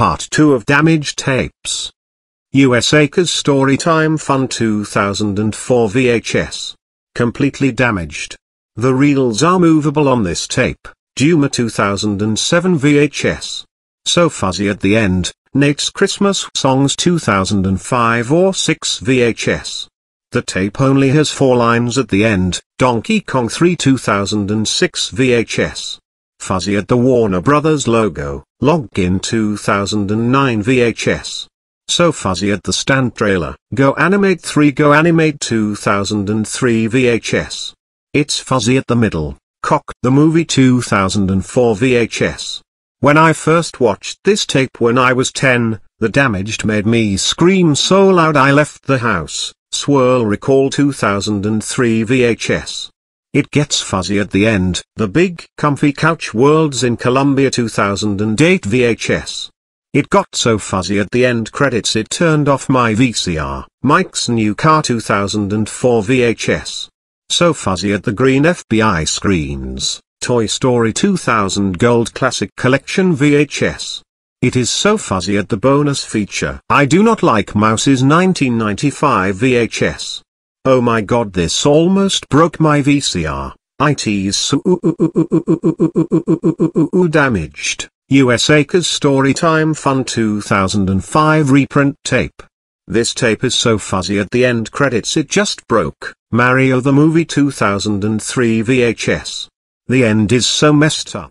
Part 2 of Damage Tapes. US Acres Storytime Fun 2004 VHS. Completely damaged. The reels are movable on this tape, Duma 2007 VHS. So fuzzy at the end, Nate's Christmas Songs 2005 or 6 VHS. The tape only has four lines at the end, Donkey Kong 3 2006 VHS. Fuzzy at the Warner Brothers logo. Login 2009 VHS. So fuzzy at the stand trailer. Go Animate 3 Go Animate 2003 VHS. It's fuzzy at the middle. Cock the movie 2004 VHS. When I first watched this tape when I was 10, the damaged made me scream so loud I left the house. Swirl Recall 2003 VHS. It gets fuzzy at the end. The Big Comfy Couch Worlds in Colombia 2008 VHS. It got so fuzzy at the end credits it turned off my VCR. Mike's New Car 2004 VHS. So fuzzy at the green FBI screens. Toy Story 2000 Gold Classic Collection VHS. It is so fuzzy at the bonus feature. I do not like Mouse's 1995 VHS. Oh my god this almost broke my VCR. IT is so damaged. US Acres Story Time Fun 2005 reprint tape. This tape is so fuzzy at the end credits it just broke. Mario the Movie 2003 VHS. The end is so messed up.